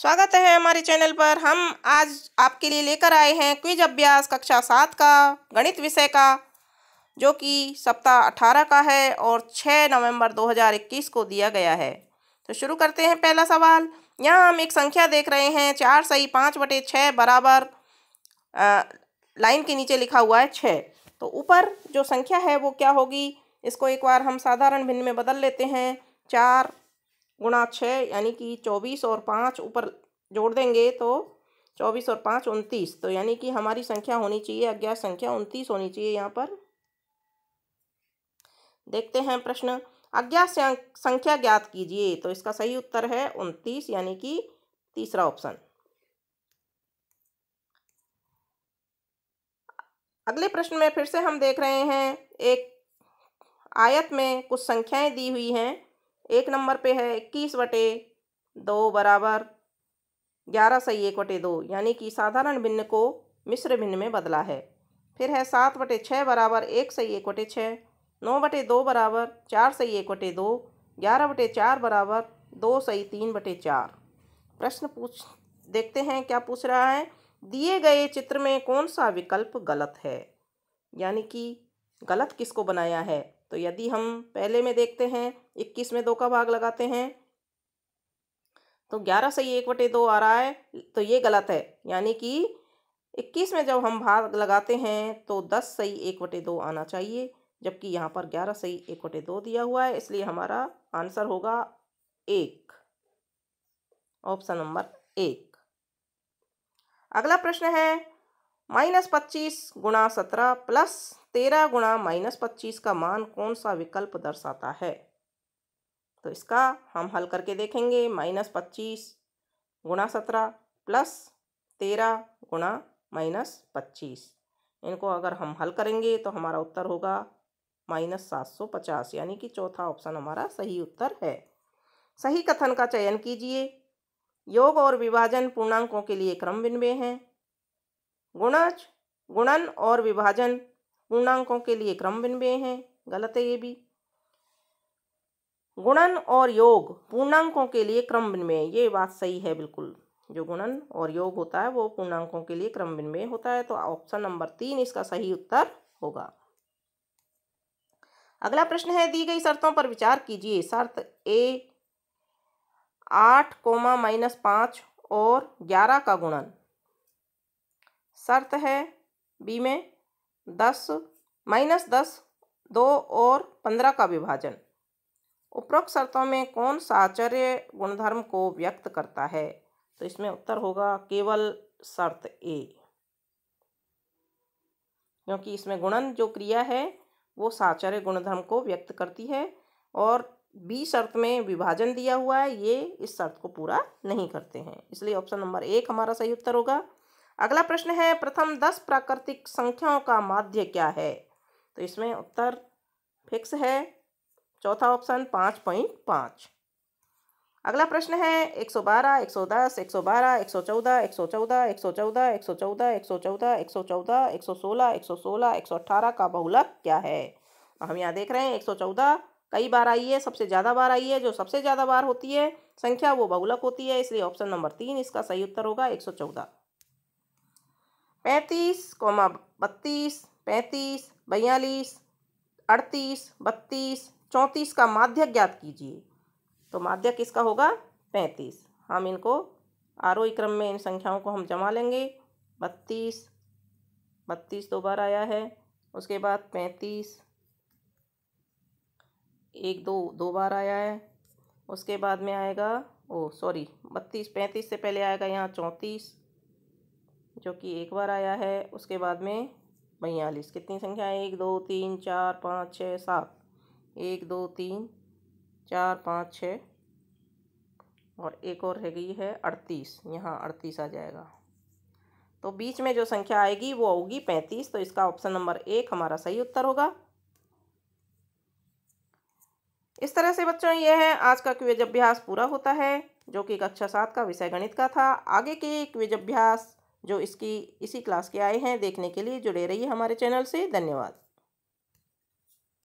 स्वागत है हमारे चैनल पर हम आज आपके लिए लेकर आए हैं क्विज अभ्यास कक्षा सात का गणित विषय का जो कि सप्ताह अठारह का है और छः नवंबर 2021 को दिया गया है तो शुरू करते हैं पहला सवाल यहाँ हम एक संख्या देख रहे हैं चार सही पाँच बटे छः बराबर लाइन के नीचे लिखा हुआ है छः तो ऊपर जो संख्या है वो क्या होगी इसको एक बार हम साधारण भिन्न में बदल लेते हैं चार गुणा छः यानी कि चौबीस और पाँच ऊपर जोड़ देंगे तो चौबीस और पाँच उनतीस तो यानी कि हमारी संख्या होनी चाहिए अज्ञात संख्या उनतीस होनी चाहिए यहाँ पर देखते हैं प्रश्न अज्ञात अं-, संख्या ज्ञात कीजिए तो इसका सही उत्तर है उनतीस यानी कि तीसरा ऑप्शन अगले प्रश्न में फिर से हम देख रहे हैं एक आयत में कुछ संख्याएं दी हुई हैं एक नंबर पे है इक्कीस बटे दो बराबर ग्यारह सही एक बटे दो यानी कि साधारण भिन्न को मिश्र भिन्न में बदला है फिर है सात बटे छः बराबर एक सही एक बटे छः नौ बटे दो बराबर चार सही एक बटे दो ग्यारह बटे चार बराबर दो सही तीन बटे चार प्रश्न पूछ देखते हैं क्या पूछ रहा है दिए गए चित्र में कौन सा विकल्प गलत है यानी कि गलत किसको बनाया है तो यदि हम पहले में देखते हैं इक्कीस में दो का भाग लगाते हैं तो ग्यारह से ये एक बटे दो आ रहा है तो ये गलत है यानी कि इक्कीस में जब हम भाग लगाते हैं तो दस सही एक बटे दो आना चाहिए जबकि यहाँ पर ग्यारह सही एक बटे दो दिया हुआ है इसलिए हमारा आंसर होगा एक ऑप्शन नंबर एक अगला प्रश्न है माइनस पच्चीस गुणा सत्रह प्लस तेरह गुणा माइनस पच्चीस का मान कौन सा विकल्प दर्शाता है तो इसका हम हल करके देखेंगे माइनस पच्चीस गुणा सत्रह प्लस तेरह गुणा माइनस पच्चीस इनको अगर हम हल करेंगे तो हमारा उत्तर होगा माइनस सात सौ पचास यानी कि चौथा ऑप्शन हमारा सही उत्तर है सही कथन का चयन कीजिए योग और विभाजन पूर्णांकों के लिए क्रम विनिमय हैं गुणज गुणन और विभाजन पूर्णांकों के लिए क्रम बिन्वे हैं गलत है ये भी गुणन और योग पूर्णांकों के लिए क्रम बिन्वय ये बात सही है बिल्कुल जो गुणन और योग होता है वो पूर्णांकों के लिए क्रम विनिमय होता है तो ऑप्शन नंबर तीन इसका सही उत्तर होगा अगला प्रश्न है दी गई शर्तों पर विचार कीजिए शर्त ए आठ कोमा माइनस पाँच और ग्यारह का गुणन शर्त है बी में दस माइनस दस दो और पंद्रह का विभाजन उपरोक्त शर्तों में कौन सा आचार्य गुणधर्म को व्यक्त करता है तो इसमें उत्तर होगा केवल शर्त ए क्योंकि इसमें गुणन जो क्रिया है वो साचर्य गुणधर्म को व्यक्त करती है और बी शर्त में विभाजन दिया हुआ है ये इस शर्त को पूरा नहीं करते हैं इसलिए ऑप्शन नंबर एक हमारा सही उत्तर होगा अगला प्रश्न है प्रथम दस प्राकृतिक संख्याओं का माध्य क्या है तो इसमें उत्तर फिक्स है चौथा ऑप्शन पाँच पॉइंट पाँच अगला प्रश्न है एक सौ बारह एक सौ दस एक सौ बारह एक सौ चौदह एक सौ चौदह एक सौ चौदह एक सौ चौदह एक सौ चौदह एक सौ चौदह एक सौ सोलह एक सौ सोलह एक सौ अट्ठारह का बहुलक क्या है हम यहाँ देख रहे हैं एक सौ चौदह कई बार आई है सबसे ज़्यादा बार आई है जो सबसे ज़्यादा बार होती है संख्या वो बहुलक होती है इसलिए ऑप्शन नंबर तीन इसका सही उत्तर होगा एक सौ चौदह पैंतीस कोमा बत्तीस पैंतीस बयालीस अड़तीस बत्तीस चौंतीस का माध्य ज्ञात कीजिए तो माध्य किसका होगा पैंतीस हम इनको आरोही क्रम में इन संख्याओं को हम जमा लेंगे बत्तीस बत्तीस दो बार आया है उसके बाद पैंतीस एक दो दो बार आया है उसके बाद में आएगा ओ सॉरी बत्तीस पैंतीस से पहले आएगा यहाँ चौंतीस जो कि एक बार आया है उसके बाद में बयालीस कितनी संख्या है एक दो तीन चार पाँच छः सात एक दो तीन चार पाँच छ और एक और रह गई है अड़तीस यहाँ अड़तीस आ जाएगा तो बीच में जो संख्या आएगी वो होगी पैंतीस तो इसका ऑप्शन नंबर एक हमारा सही उत्तर होगा इस तरह से बच्चों यह है आज का क्विज अभ्यास पूरा होता है जो कि कक्षा सात का विषय गणित का था आगे के क्विज अभ्यास जो इसकी इसी क्लास के आए हैं देखने के लिए जुड़े रहिए हमारे चैनल से धन्यवाद